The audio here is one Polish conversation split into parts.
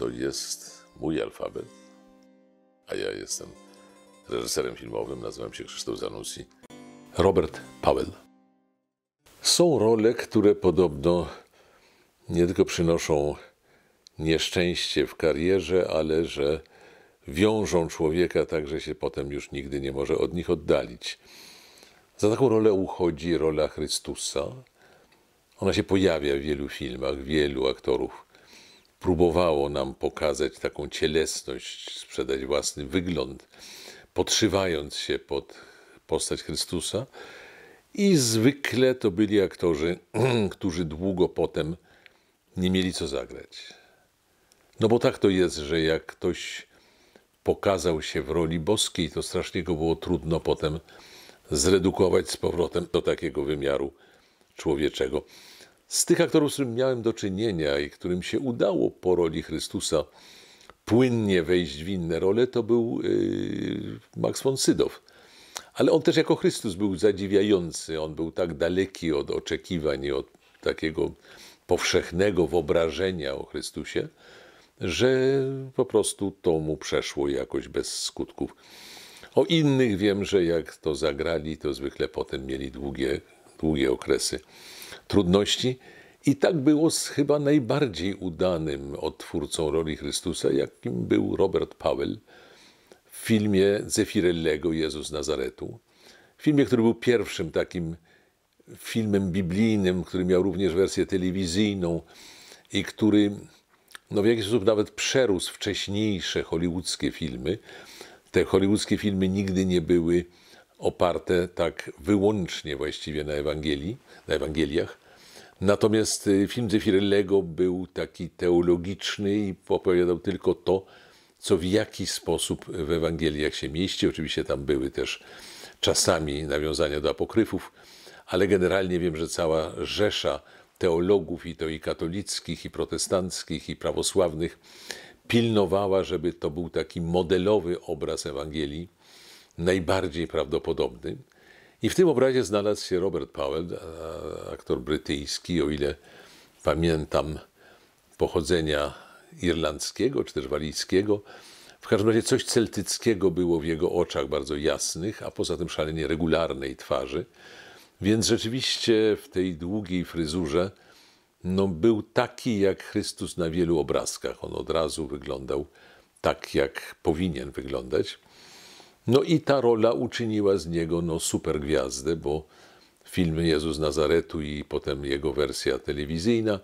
to jest mój alfabet, a ja jestem reżyserem filmowym, nazywam się Krzysztof Zanussi. Robert Powell. Są role, które podobno nie tylko przynoszą nieszczęście w karierze, ale że wiążą człowieka tak, że się potem już nigdy nie może od nich oddalić. Za taką rolę uchodzi rola Chrystusa. Ona się pojawia w wielu filmach, wielu aktorów próbowało nam pokazać taką cielesność, sprzedać własny wygląd, podszywając się pod postać Chrystusa. I zwykle to byli aktorzy, którzy długo potem nie mieli co zagrać. No bo tak to jest, że jak ktoś pokazał się w roli boskiej, to strasznie go było trudno potem zredukować z powrotem do takiego wymiaru człowieczego. Z tych aktorów, z którym miałem do czynienia i którym się udało po roli Chrystusa płynnie wejść w inne role, to był yy, Max von Sydow. Ale on też jako Chrystus był zadziwiający. On był tak daleki od oczekiwań od takiego powszechnego wyobrażenia o Chrystusie, że po prostu to mu przeszło jakoś bez skutków. O innych wiem, że jak to zagrali, to zwykle potem mieli długie, długie okresy trudności. I tak było z chyba najbardziej udanym odtwórcą roli Chrystusa, jakim był Robert Powell w filmie Zefirellego Jezus Nazaretu. Filmie, który był pierwszym takim filmem biblijnym, który miał również wersję telewizyjną i który no, w jakiś sposób nawet przerósł wcześniejsze hollywoodzkie filmy. Te hollywoodzkie filmy nigdy nie były oparte tak wyłącznie właściwie na Ewangelii, na Ewangeliach. Natomiast y, film Zeffirelego był taki teologiczny i opowiadał tylko to, co w jaki sposób w Ewangeliach się mieści. Oczywiście tam były też czasami nawiązania do apokryfów, ale generalnie wiem, że cała rzesza teologów, i to i katolickich, i protestanckich, i prawosławnych, pilnowała, żeby to był taki modelowy obraz Ewangelii najbardziej prawdopodobnym. I w tym obrazie znalazł się Robert Powell, aktor brytyjski, o ile pamiętam pochodzenia irlandzkiego czy też walijskiego. W każdym razie coś celtyckiego było w jego oczach bardzo jasnych, a poza tym szalenie regularnej twarzy. Więc rzeczywiście w tej długiej fryzurze no, był taki jak Chrystus na wielu obrazkach. On od razu wyglądał tak, jak powinien wyglądać. No i ta rola uczyniła z niego no, super gwiazdę, bo film Jezus Nazaretu i potem jego wersja telewizyjna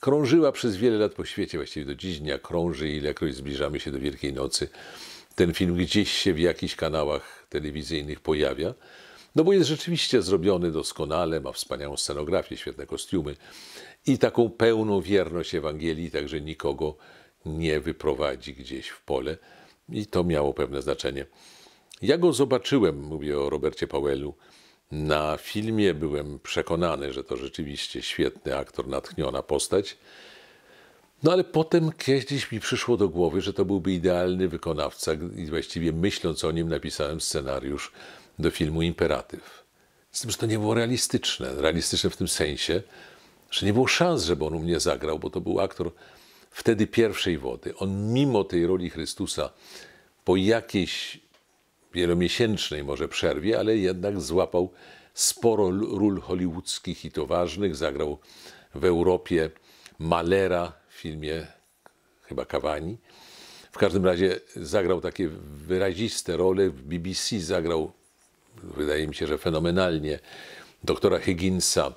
krążyła przez wiele lat po świecie, właściwie do dziś dnia krąży, ilekroć zbliżamy się do Wielkiej Nocy. Ten film gdzieś się w jakichś kanałach telewizyjnych pojawia, no bo jest rzeczywiście zrobiony doskonale, ma wspaniałą scenografię, świetne kostiumy i taką pełną wierność Ewangelii, także nikogo nie wyprowadzi gdzieś w pole i to miało pewne znaczenie. Ja go zobaczyłem, mówię o Robercie Powellu, na filmie. Byłem przekonany, że to rzeczywiście świetny aktor, natchniona postać. No ale potem kiedyś mi przyszło do głowy, że to byłby idealny wykonawca i właściwie myśląc o nim napisałem scenariusz do filmu Imperatyw. Z tym, że to nie było realistyczne. Realistyczne w tym sensie, że nie było szans, żeby on u mnie zagrał, bo to był aktor wtedy pierwszej wody. On mimo tej roli Chrystusa po jakiejś wielomiesięcznej może przerwie, ale jednak złapał sporo ról hollywoodzkich i to ważnych. Zagrał w Europie Malera w filmie chyba Cavani. W każdym razie zagrał takie wyraziste role. W BBC zagrał, wydaje mi się, że fenomenalnie, doktora Higginsa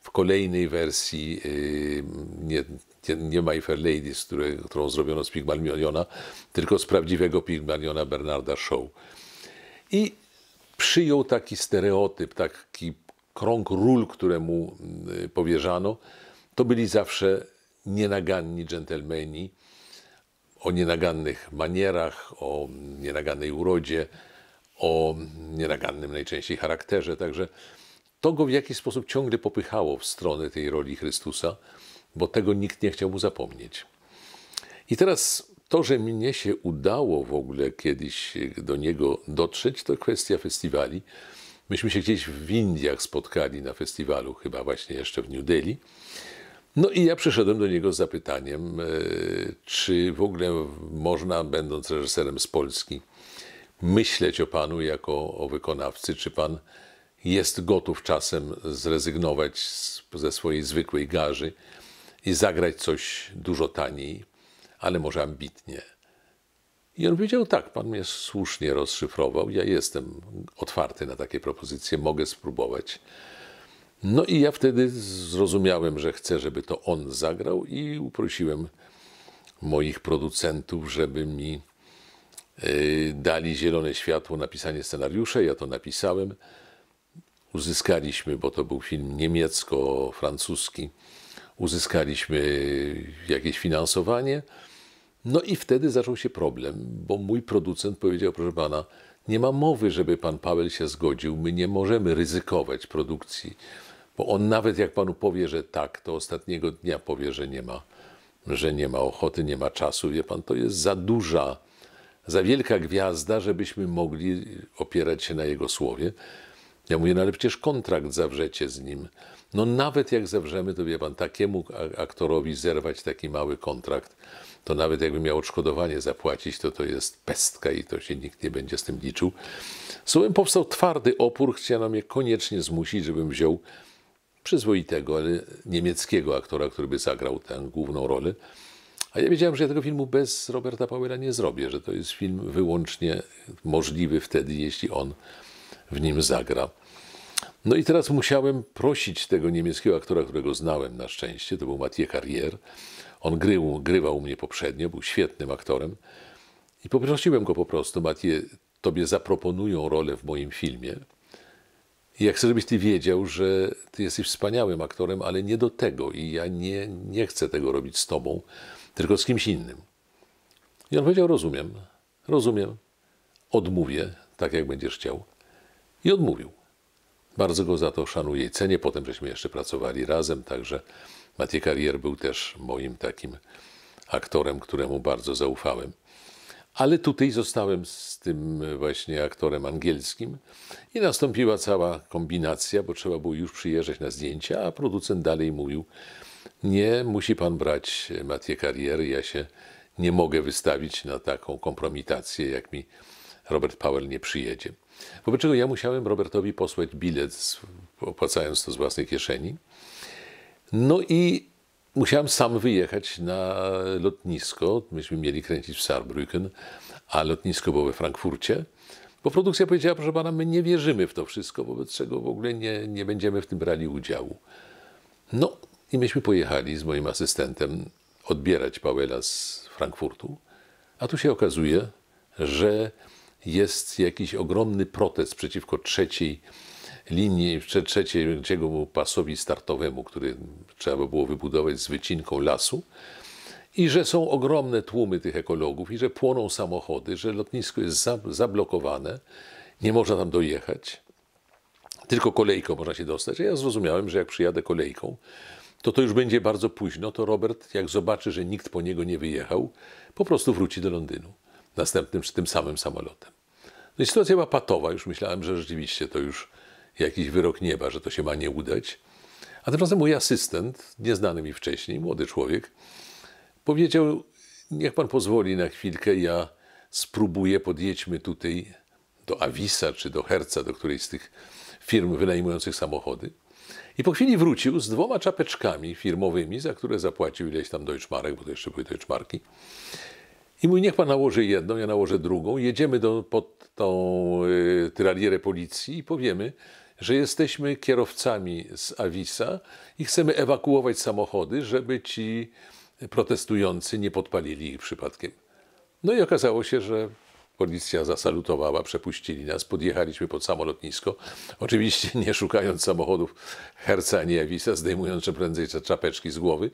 w kolejnej wersji yy, nie, nie, nie My Fair Ladies, którą zrobiono z Pigmaliona, tylko z prawdziwego Pigmaliona Bernarda Shaw. I przyjął taki stereotyp, taki krąg ról, któremu y, powierzano. To byli zawsze nienaganni dżentelmeni o nienagannych manierach, o nienagannej urodzie, o nienagannym najczęściej charakterze. Także to go w jakiś sposób ciągle popychało w stronę tej roli Chrystusa, bo tego nikt nie chciał mu zapomnieć. I teraz to, że mnie się udało w ogóle kiedyś do niego dotrzeć, to kwestia festiwali. Myśmy się gdzieś w Indiach spotkali na festiwalu, chyba właśnie jeszcze w New Delhi. No i ja przyszedłem do niego z zapytaniem, e, czy w ogóle można, będąc reżyserem z Polski, myśleć o panu jako o wykonawcy, czy pan jest gotów czasem zrezygnować z, ze swojej zwykłej garzy i zagrać coś dużo taniej, ale może ambitnie. I on powiedział: Tak, pan mnie słusznie rozszyfrował. Ja jestem otwarty na takie propozycje, mogę spróbować. No i ja wtedy zrozumiałem, że chcę, żeby to on zagrał, i uprosiłem moich producentów, żeby mi e, dali zielone światło na pisanie scenariusza. Ja to napisałem. Uzyskaliśmy, bo to był film niemiecko-francuski, uzyskaliśmy jakieś finansowanie. No i wtedy zaczął się problem, bo mój producent powiedział, proszę pana, nie ma mowy, żeby pan Paweł się zgodził, my nie możemy ryzykować produkcji, bo on nawet jak panu powie, że tak, to ostatniego dnia powie, że nie ma, że nie ma ochoty, nie ma czasu, wie pan, to jest za duża, za wielka gwiazda, żebyśmy mogli opierać się na jego słowie. Ja mówię, no ale przecież kontrakt zawrzecie z nim. No nawet jak zawrzemy, to wie pan, takiemu aktorowi zerwać taki mały kontrakt, to nawet jakby miał odszkodowanie zapłacić, to to jest pestka i to się nikt nie będzie z tym liczył. Słowem powstał twardy opór, chciano mnie koniecznie zmusić, żebym wziął przyzwoitego, ale niemieckiego aktora, który by zagrał tę główną rolę. A ja wiedziałem, że ja tego filmu bez Roberta Powera nie zrobię, że to jest film wyłącznie możliwy wtedy, jeśli on w nim zagra. No i teraz musiałem prosić tego niemieckiego aktora, którego znałem na szczęście, to był Mathieu Carrier, on grył, grywał u mnie poprzednio, był świetnym aktorem i poprosiłem go po prostu, Matie, tobie zaproponują rolę w moim filmie. I jak chcę, żebyś ty wiedział, że ty jesteś wspaniałym aktorem, ale nie do tego i ja nie, nie chcę tego robić z tobą, tylko z kimś innym. I on powiedział, rozumiem, rozumiem, odmówię, tak jak będziesz chciał. I odmówił. Bardzo go za to szanuję i cenię. Potem żeśmy jeszcze pracowali razem, także Maciej Carrier był też moim takim aktorem, któremu bardzo zaufałem. Ale tutaj zostałem z tym właśnie aktorem angielskim i nastąpiła cała kombinacja, bo trzeba było już przyjeżdżać na zdjęcia, a producent dalej mówił: Nie, musi pan brać Matię Carrier, ja się nie mogę wystawić na taką kompromitację, jak mi Robert Powell nie przyjedzie. Wobec czego ja musiałem Robertowi posłać bilet, opłacając to z własnej kieszeni. No i musiałem sam wyjechać na lotnisko. Myśmy mieli kręcić w Saarbrücken, a lotnisko było we Frankfurcie. Bo produkcja powiedziała, proszę pana, my nie wierzymy w to wszystko, wobec czego w ogóle nie, nie będziemy w tym brali udziału. No i myśmy pojechali z moim asystentem odbierać Pawela z Frankfurtu, a tu się okazuje, że jest jakiś ogromny protest przeciwko trzeciej linii, trzeciego pasowi startowemu, który trzeba było wybudować z wycinką lasu. I że są ogromne tłumy tych ekologów, i że płoną samochody, że lotnisko jest zablokowane, nie można tam dojechać, tylko kolejką można się dostać. A ja zrozumiałem, że jak przyjadę kolejką, to to już będzie bardzo późno, to Robert, jak zobaczy, że nikt po niego nie wyjechał, po prostu wróci do Londynu następnym czy tym samym samolotem. No i sytuacja była patowa, już myślałem, że rzeczywiście to już jakiś wyrok nieba, że to się ma nie udać. A tymczasem mój asystent, nieznany mi wcześniej, młody człowiek, powiedział: Niech pan pozwoli na chwilkę, ja spróbuję, podjedźmy tutaj do Avisa czy do Herca, do którejś z tych firm wynajmujących samochody. I po chwili wrócił z dwoma czapeczkami firmowymi, za które zapłacił ileś tam Deutschmarek, bo to jeszcze były Deutschmarki. I mówi, niech pan nałoży jedną, ja nałożę drugą. Jedziemy do, pod tą y, tyralierę policji i powiemy, że jesteśmy kierowcami z Avisa i chcemy ewakuować samochody, żeby ci protestujący nie podpalili ich przypadkiem. No i okazało się, że Policja zasalutowała, przepuścili nas, podjechaliśmy pod samolotnisko, Oczywiście nie szukając samochodów Herca ani Ewisa, zdejmując prędzej czapeczki z głowy.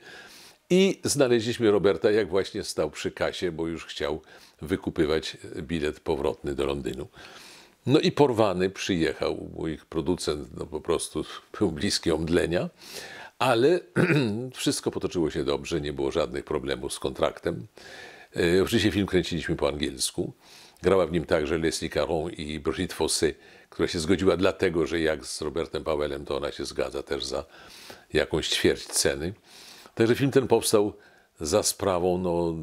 I znaleźliśmy Roberta, jak właśnie stał przy kasie, bo już chciał wykupywać bilet powrotny do Londynu. No i porwany przyjechał, mój producent no po prostu był bliski omdlenia, ale wszystko potoczyło się dobrze, nie było żadnych problemów z kontraktem. E, oczywiście film kręciliśmy po angielsku. Grała w nim także Leslie Caron i Brigitte Fossé, która się zgodziła dlatego, że jak z Robertem Powellem, to ona się zgadza też za jakąś ćwierć ceny. Także film ten powstał za sprawą no,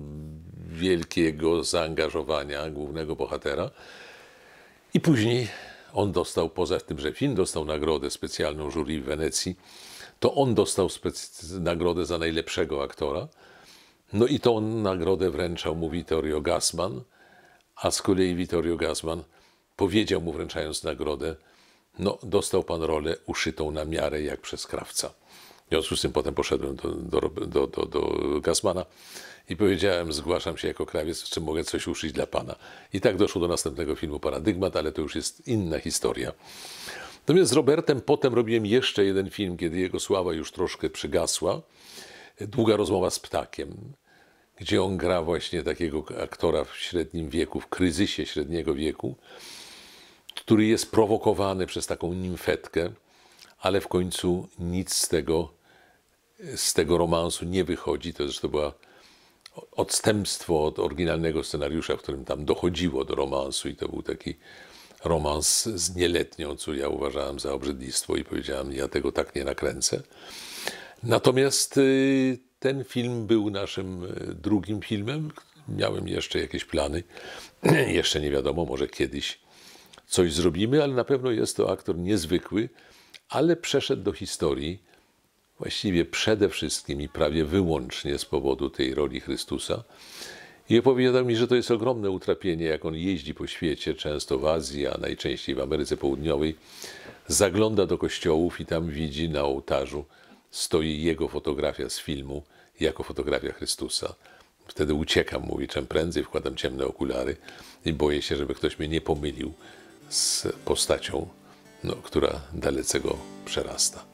wielkiego zaangażowania głównego bohatera. I później on dostał, poza tym, że film dostał nagrodę specjalną jury w Wenecji, to on dostał nagrodę za najlepszego aktora. No i tą nagrodę wręczał mu Vittorio Gassman, a z kolei Vittorio Gassman powiedział mu wręczając nagrodę, no dostał pan rolę uszytą na miarę jak przez krawca. W związku z tym potem poszedłem do, do, do, do, do Gasmana i powiedziałem, zgłaszam się jako krawiec, czy mogę coś uszyć dla pana. I tak doszło do następnego filmu Paradygmat, ale to już jest inna historia. Natomiast z Robertem potem robiłem jeszcze jeden film, kiedy jego sława już troszkę przygasła. Długa rozmowa z ptakiem, gdzie on gra właśnie takiego aktora w średnim wieku, w kryzysie średniego wieku, który jest prowokowany przez taką nimfetkę, ale w końcu nic z tego z tego romansu nie wychodzi. To zresztą była odstępstwo od oryginalnego scenariusza, w którym tam dochodziło do romansu i to był taki romans z nieletnią, co ja uważałem za obrzydlistwo i powiedziałem, ja tego tak nie nakręcę. Natomiast y, ten film był naszym y, drugim filmem. Miałem jeszcze jakieś plany. jeszcze nie wiadomo, może kiedyś coś zrobimy, ale na pewno jest to aktor niezwykły, ale przeszedł do historii właściwie przede wszystkim i prawie wyłącznie z powodu tej roli Chrystusa. I opowiadał mi, że to jest ogromne utrapienie, jak on jeździ po świecie, często w Azji, a najczęściej w Ameryce Południowej. Zagląda do kościołów i tam widzi na ołtarzu stoi jego fotografia z filmu jako fotografia Chrystusa. Wtedy uciekam, mówi, czym prędzej wkładam ciemne okulary i boję się, żeby ktoś mnie nie pomylił z postacią, no, która dalece go przerasta.